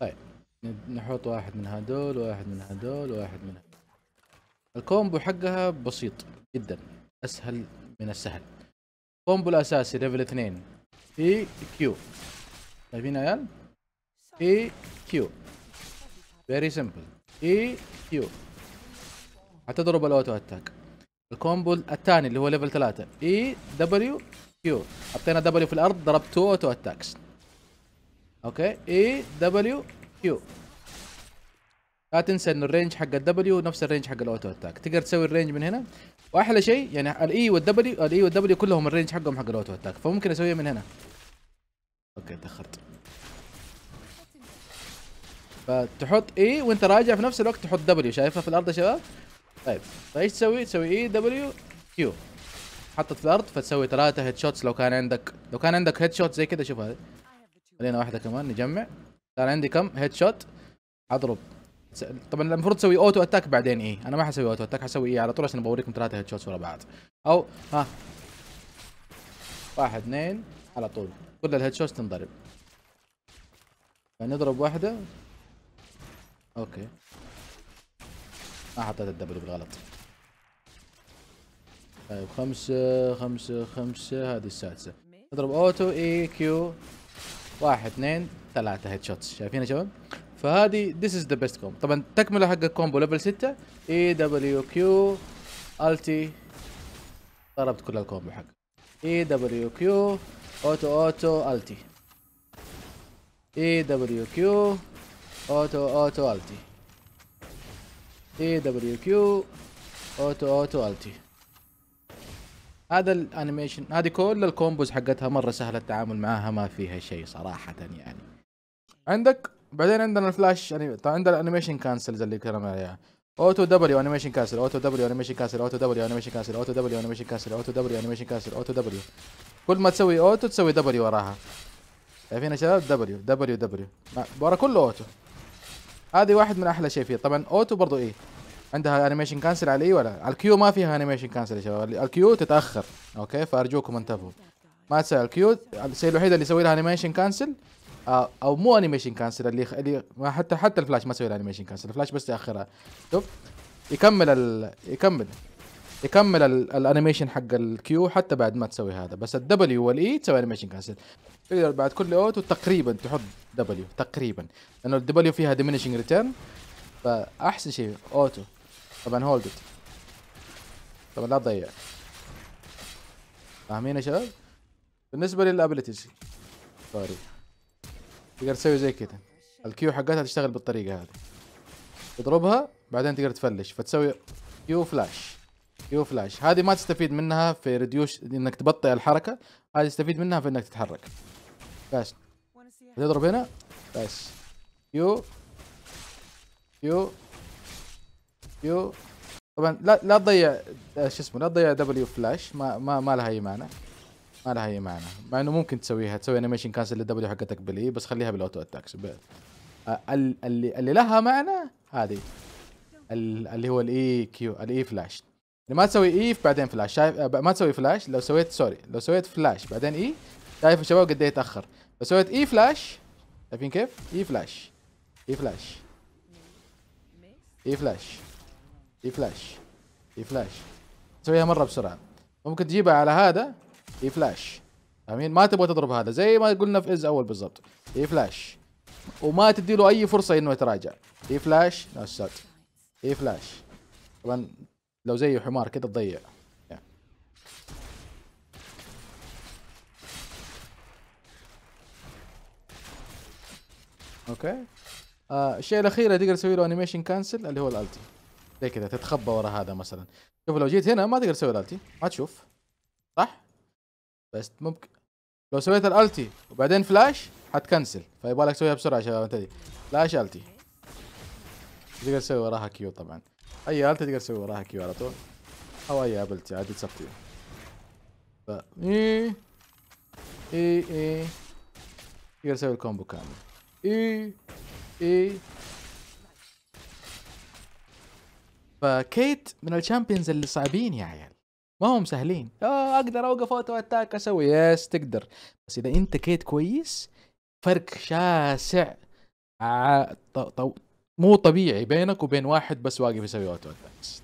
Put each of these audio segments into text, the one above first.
طيب نحط واحد من هدول واحد من هدول واحد من هدول الكومبو حقها بسيط جدا اسهل من السهل كومبو الاساسي ليفل اثنين اي كيو شايفين عيال اي كيو فيري سمبل اي كيو هتضرب الاوتو اتاك الكومبو الثاني اللي هو ليفل ثلاثة e اي دبليو كيو حطينا دبليو في الارض ضربت اوتو اتاكس اوكي اي دبليو كيو لا تنسى ان الرينج حق الدبليو نفس الرينج حق الاوتو اتاك تقدر تسوي الرينج من هنا واحلى شيء يعني الاي e والدبليو الاي e والدبليو كلهم الرينج حقهم حق الاوتو اتاك فممكن اسويها من هنا اوكي تاخرت فتحط اي e وانت راجع في نفس الوقت تحط دبليو شايفها في الارض يا شباب طيب فايش تسوي تسوي اي دبليو كيو حطت في الارض فتسوي ثلاثه هيد شوتس لو كان عندك لو كان عندك هيد شوت زي كذا شوف هذا خلينا واحده كمان نجمع صار عندي كم هيد شوت اضرب طبعا المفروض تسوي اوتو اتاك بعدين اي انا ما حسوي اوتو اتاك حسوي اي على طول عشان بوريكم ثلاثه هيد شوتس ورا بعض او ها واحد اثنين على طول كل الهيد شوتس تنضرب يعني نضرب واحده اوكي ما حطيت الدبل بالغلط طيب خمسة خمسة خمسة هذه السادسة نضرب اوتو اي كيو واحد اثنين ثلاثه هيد شوتس شايفين يا شباب فهذه ذيس از ذا بيست كومبو طبعا تكمله حق الكومبو ليفل 6 اي دبليو كيو التي ضربت كل الكومبو حق اي دبليو كيو اوتو اوتو التي اي دبليو كيو اوتو اوتو التي اي دبليو كيو اوتو اوتو التي هذا الانيميشن هذه كل الكومبوز حقتها مره سهله التعامل معاها ما فيها شيء صراحه يعني عندك بعدين عندنا الفلاش يعني طبعا عندنا الانيميشن كانسلز اللي كنا عليها اوتو دبليو انيميشن كانسل اوتو دبليو انيميشن كانسل اوتو دبليو انيميشن كانسل اوتو دبليو انيميشن كانسل اوتو دبليو انيميشن كانسل اوتو دبليو كل ما تسوي اوتو تسوي دبليو وراها شايفين يا شباب دبليو دبليو دبليو ورا كله اوتو هذه واحد من احلى شيء فيه طبعا اوتو برضو ايه عندها انيميشن كانسل على اي ولا على الكيو ما فيها انيميشن كانسل يا شباب الكيو تتاخر اوكي فارجوكم انتبهوا ما تسوي الكيو الشيء الوحيد اللي يسوي لها انيميشن آه، كانسل او مو انيميشن كانسل اللي اللي ما حتى حتى الفلاش ما يسوي لها انيميشن كانسل الفلاش بس تاخرها شوف يكمل ال... يكمل يكمل الانيميشن حق الكيو حتى بعد ما تسوي هذا بس الدبليو والاي e تسوي انيميشن كانسل تقدر بعد كل اوتو تقريبا تحط دبليو تقريبا لانه الدبليو فيها ديمينشن ريتيرن فاحسن شيء اوتو طبعا هولد طبعا لا تضيع فاهمين يا شباب بالنسبه للابيلتيز سوري تقدر تسوي زي كذا الكيو حقتها تشتغل بالطريقه هذه تضربها بعدين تقدر تفلش فتسوي كيو فلاش كيو فلاش هذه ما تستفيد منها في ريديوش انك تبطئ الحركه هذه تستفيد منها في انك تتحرك بس تضرب هنا بس كيو كيو كيو طبعا لا لا تضيع شو اسمه لا تضيع دبليو فلاش ما ما ما لها اي معنى ما لها اي معنى مع انه ممكن تسويها تسوي انيميشن كانسل للدبليو حقتك بلي بس خليها بالاوتو اتاكس اللي اللي لها معنى هذه اللي هو الاي كيو الاي فلاش اللي ما تسوي اي e بعدين فلاش شايف ما تسوي فلاش لو سويت سوري لو سويت فلاش بعدين اي e. شايف الشباب قد ايه تاخر لو سويت اي e فلاش شايفين كيف؟ اي فلاش اي فلاش فلاش فلاش اي فلاش تسويها مره بسرعه ممكن تجيبها على هذا فلاش فاهمين ما تبغى تضرب هذا زي ما قلنا في از اول بالضبط فلاش وما تدي له اي فرصه انه يتراجع فلاش نسات اي فلاش طبعا لو زيه حمار كده تضيع اوكي آه الشيء الاخير اللي تقدر تسوي له انيميشن كانسل اللي هو الالتي زي كذا تتخبى ورا هذا مثلا شوف لو جيت هنا ما تقدر تسوي الالتي ما تشوف صح بس ممكن لو سويت الالتي وبعدين فلاش حتكنسل فيبغى لك تسويها بسرعه يا شباب انت دي فلاش التي تقدر تسوي وراها كيو طبعا اي التي تقدر تسوي وراها كيو على طول او اي ابلتي عادي تصفيه ف اي اي اي تقدر تسوي الكومبو كامل اي اي فكيت من الشامبيونز اللي صعبين يا عيال ما هم سهلين اه اقدر اوقف اوتو اتاك اسوي يس تقدر بس اذا انت كيت كويس فرق شاسع ع... آه، مو طبيعي بينك وبين واحد بس واقف يسوي اوتو اتاكس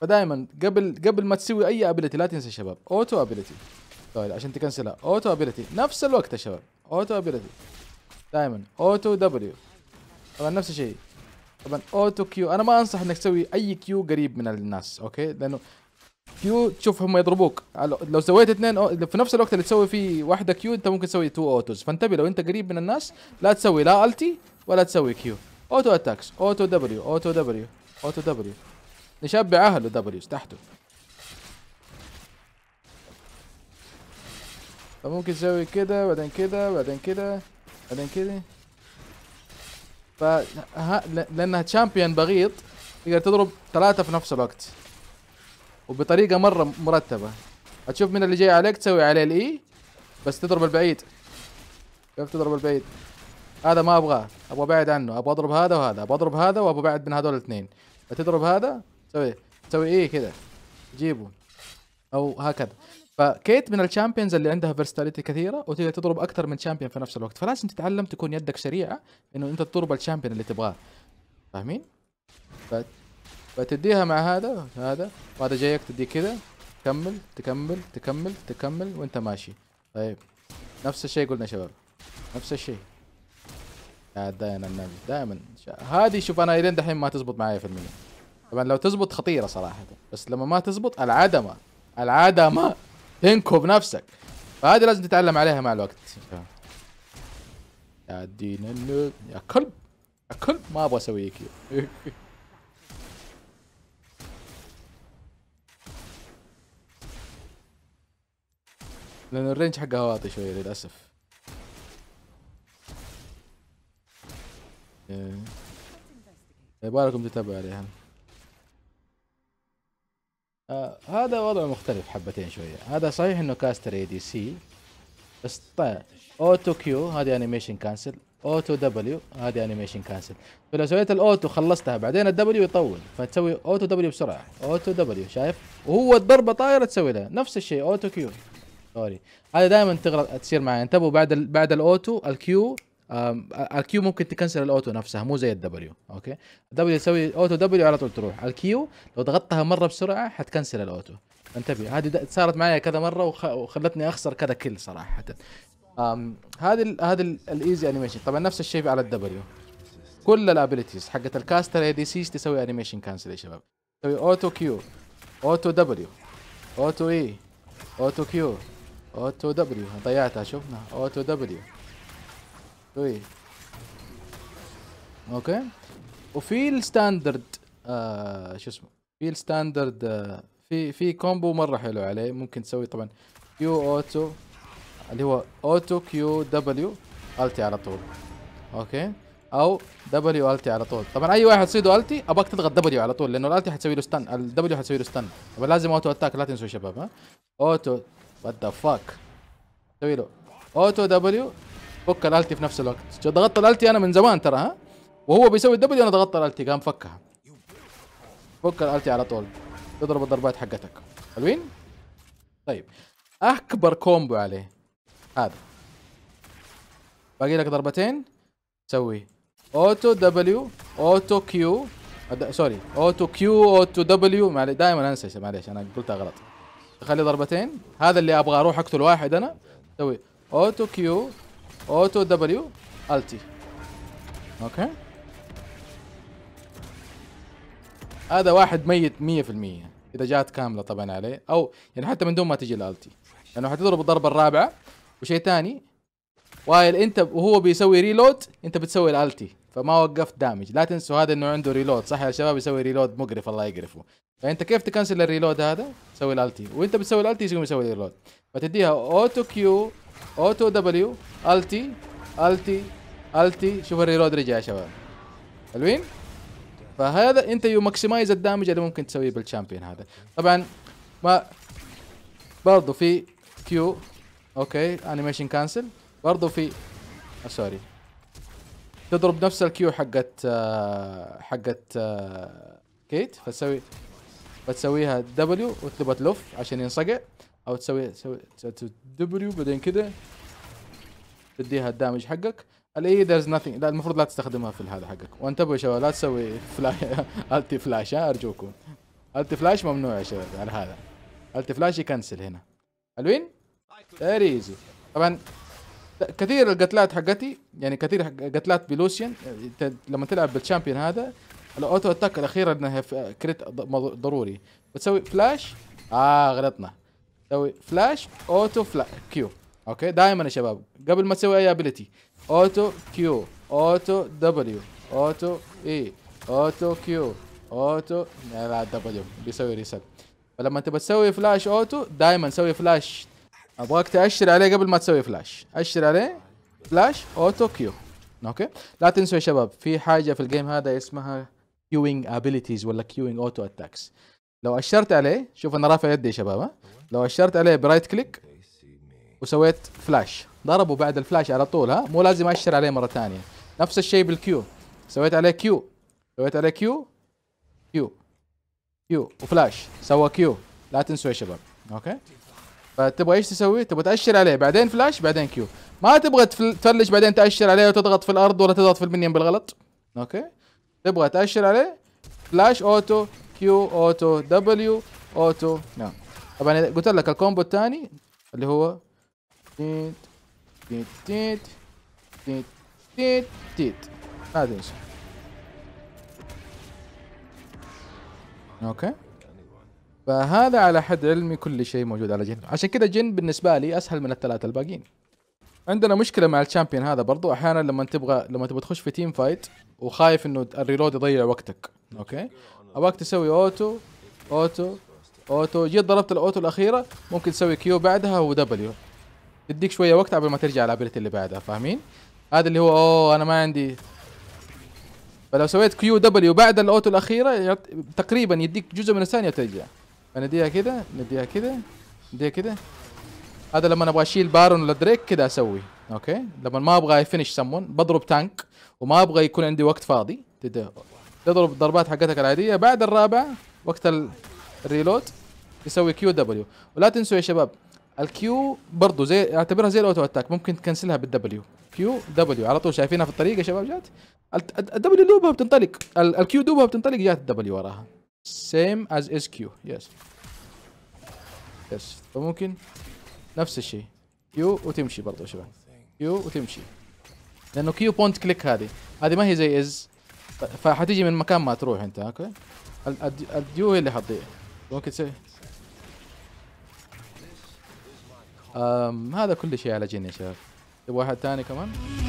فدائما قبل قبل ما تسوي اي ابيلتي لا تنسى شباب اوتو ابيلتي طيب عشان تكنسلها اوتو ابيلتي نفس الوقت يا شباب اوتو ابيلتي دائما اوتو دبليو طبعا نفس الشيء طبعا اوتو كيو انا ما انصح انك تسوي اي كيو قريب من الناس اوكي لانه كيو تشوف هم يضربوك لو سويت اثنين أو... في نفس الوقت اللي تسوي فيه واحده كيو انت ممكن تسوي تو اوتوز فانتبه لو انت قريب من الناس لا تسوي لا التي ولا تسوي كيو اوتو اتاكس اوتو دبليو اوتو دبليو اوتو دبليو نشبع اهله دبليوز تحته فممكن تسوي كده بعدين كده بعدين كده بعدين كده ف لانها تشامبيون بغيض تقدر تضرب ثلاثه في نفس الوقت وبطريقه مره مرتبه هتشوف من اللي جاي عليك تسوي عليه الاي e، بس تضرب البعيد كيف تضرب البعيد هذا ما ابغاه ابغى ابعد عنه ابغى اضرب هذا وهذا ابغى اضرب هذا وابغى ابعد من هذول الاثنين فتضرب هذا تسوي تسوي ايه كذا تجيبه او هكذا فكيت من الشامبيونز اللي عندها فيرستاليتي كثيره وتقدر تضرب اكثر من شامبيون في نفس الوقت فلازم تتعلم تكون يدك سريعه انه انت تضرب الشامبيون اللي تبغاه فاهمين؟ فتديها مع هذا هذا وهذا جايك تدي كذا تكمل تكمل تكمل تكمل وانت ماشي طيب نفس الشيء قلنا شباب نفس الشيء يا النبي دائما هذه شوف انا الين دحين ما تزبط معي في المنيو طبعا لو تزبط خطيره صراحه بس لما ما تزبط العدمه العدمه تنكو بنفسك فهذه لازم تتعلم عليها مع الوقت يا دين اللي... يا كلب يا كلب ما ابغى اسوي اسويك لان الرينج حقها واطي شوي للاسف إيه. يبغى لكم تتابعوا عليها آه هذا وضع مختلف حبتين شويه هذا صحيح انه كاستر اي دي سي بس طيب اوتو كيو هذه انيميشن كانسل اوتو دبليو هذه انيميشن كانسل فلو سويت الاوتو خلصتها بعدين الدبليو يطول فتسوي اوتو دبليو بسرعه اوتو دبليو شايف وهو الضربه طايره تسوي لها نفس الشيء اوتو كيو سوري هذا دائما تغلط تصير معي انتبهوا بعد الـ بعد الاوتو الكيو الكيو ممكن تكنسل الاوتو نفسها مو زي الدبليو اوكي الدبليو تسوي اوتو دبليو على طول تروح الكيو لو ضغطتها مره بسرعه حتكنسل الاوتو انتبه هذه صارت معي كذا مره وخ... وخلتني اخسر كذا كل صراحه هذه ال... هذه الايزي انيميشن طبعا نفس الشيء على الدبليو كل الابيلتيز حقت الكاستر اي دي سيز تسوي انيميشن كانسل يا شباب تسوي اوتو كيو اوتو دبليو اوتو اي e، اوتو كيو اوتو دبليو ضيعتها شفنا اوتو دبليو طيب اوكي وفي الستاندرد آه شو اسمه في الستاندرد آه في في كومبو مره حلو عليه ممكن تسوي طبعا كيو اوتو اللي هو اوتو كيو دبليو التي على طول اوكي او دبليو التي على طول طبعا اي واحد تصيده التي ابغاك تضغط دبليو على طول لانه الالتي حتسوي له ستان الدبليو حتسوي له ستان طبعا لازم اوتو اتاك لا تنسوا يا شباب ها اوتو وات ذا فاك سوي له اوتو دبليو فك الالتي في نفس الوقت ضغطت الالتي انا من زمان ترى ها وهو بيسوي الدبليو انا ضغطت الالتي قام فكها فك الالتي على طول تضرب الضربات حقتك حلوين طيب اكبر كومبو عليه هذا باقي لك ضربتين سوي اوتو دبليو اوتو كيو سوري اوتو كيو اوتو دبليو دائما انسى معليش انا قلتها غلط خلي ضربتين هذا اللي ابغى اروح اقتل واحد انا سوي اوتو كيو اوتو دبليو التي اوكي هذا واحد ميت 100% اذا جات كامله طبعا عليه او يعني حتى من دون ما تجي الالتي لانه يعني حتضرب الضربه الرابعه وشيء ثاني وايل انت وهو بيسوي ريلود انت بتسوي الالتي فما وقفت دامج لا تنسوا هذا انه عنده ريلود صح يا شباب يسوي ريلود مقرف الله يقرفه فانت كيف تكنسل الريلود هذا؟ تسوي الالتي وانت بتسوي الالتي يقوم يسوي ريلود فتديها اوتو كيو اوتو دبليو التي التي التي شوف الريلود رجع يا شباب حلوين فهذا انت يو ماكسمايز الدامج اللي ممكن تسويه بالشامبيون هذا طبعا ما برضو في كيو اوكي انيميشن كانسل برضو في سوري آه، تضرب نفس الكيو حقت آه، حقت كيت آه، فتسوي فتسويها دبليو وتبى تلف عشان ينصقع او تسوي تسوي دبليو بعدين كذا تديها الدامج حقك الاي ذيرز نثينج لا المفروض لا تستخدمها في هذا حقك وانتبهوا يا شباب لا تسوي فلاش التي فلاش ارجوكم التي فلاش ممنوع يا شباب على هذا التي فلاش يكنسل هنا حلوين؟ فيري ايزي طبعا كثير القتلات حقتي يعني كثير قتلات بلوسيان لما تلعب بالشامبيون هذا الاوتو اتاك الاخيره انها كريت ضروري بتسوي فلاش اه غلطنا سوي فلاش اوتو فلا كيو اوكي دائما يا شباب قبل ما تسوي اي ابيلتي اوتو كيو اوتو دبليو اوتو اي اوتو كيو اوتو لا دبليو بيسوي ريست فلما تبى تسوي فلاش اوتو دائما سوي فلاش ابغاك تاشر عليه قبل ما تسوي فلاش اشر عليه فلاش اوتو كيو اوكي لا تنسوا يا شباب في حاجه في الجيم هذا اسمها كيوينج ابيلتيز ولا كيوينج اوتو اتاكس لو اشرت عليه شوف انا رافع يدي يا شباب ها لو اشرت عليه برايت كليك وسويت فلاش ضربه بعد الفلاش على طول ها مو لازم اشر عليه مره ثانيه نفس الشيء بالكيو سويت عليه كيو سويت عليه كيو كيو كيو وفلاش سوى كيو لا تنسوا يا شباب اوكي فتبغى ايش تسوي؟ تبغى تاشر عليه بعدين فلاش بعدين كيو ما تبغى تفلش بعدين تاشر عليه وتضغط في الارض ولا تضغط في المنيوم بالغلط اوكي تبغى تاشر عليه فلاش اوتو كيو اوتو دبليو اوتو نعم طبعا قلت لك الكومبو الثاني اللي هو تيت تيت تيت تيت تيت تيت هذا ايش اوكي فهذا على حد علمي كل شيء موجود على جن عشان كذا جن بالنسبه لي اسهل من الثلاثه الباقيين عندنا مشكله مع الشامبيون هذا برضو احيانا لما تبغى لما تبغى تخش في تيم فايت وخايف انه الريلود يضيع وقتك اوكي ابغاك تسوي اوتو اوتو اوتو جيت ضربت الاوتو الاخيره ممكن تسوي كيو بعدها ودبليو تديك شويه وقت قبل ما ترجع الابيلتي اللي بعدها فاهمين هذا اللي هو اوه انا ما عندي فلو سويت كيو دبليو بعد الاوتو الاخيره تقريبا يديك جزء من الثانيه وترجع فنديها كذا نديها كذا نديها كذا هذا لما ابغى اشيل بارون ولا دريك كذا اسوي اوكي لما ما ابغى يفنش سمون بضرب تانك وما ابغى يكون عندي وقت فاضي تده تضرب الضربات حقتك العاديه بعد الرابع وقت الريلود يسوي كيو دبليو ولا تنسوا يا شباب الكيو برضه زي اعتبرها زي الاوتو اتاك ممكن تكنسلها بالدبليو كيو دبليو على طول شايفينها في الطريق يا شباب جات الدبليو دوبها بتنطلق الكيو دوبها بتنطلق جات الدبليو وراها سيم از از كيو يس يس فممكن نفس الشيء كيو وتمشي برضه يا شباب كيو وتمشي لانه كيو بونت كليك هذه هذه ما هي زي از فحتيجي من مكان ما تروح انت اوكي الديو هي اللي حتضيع ممكن تسوي هذا كل شيء على جن يا شباب واحد ثاني كمان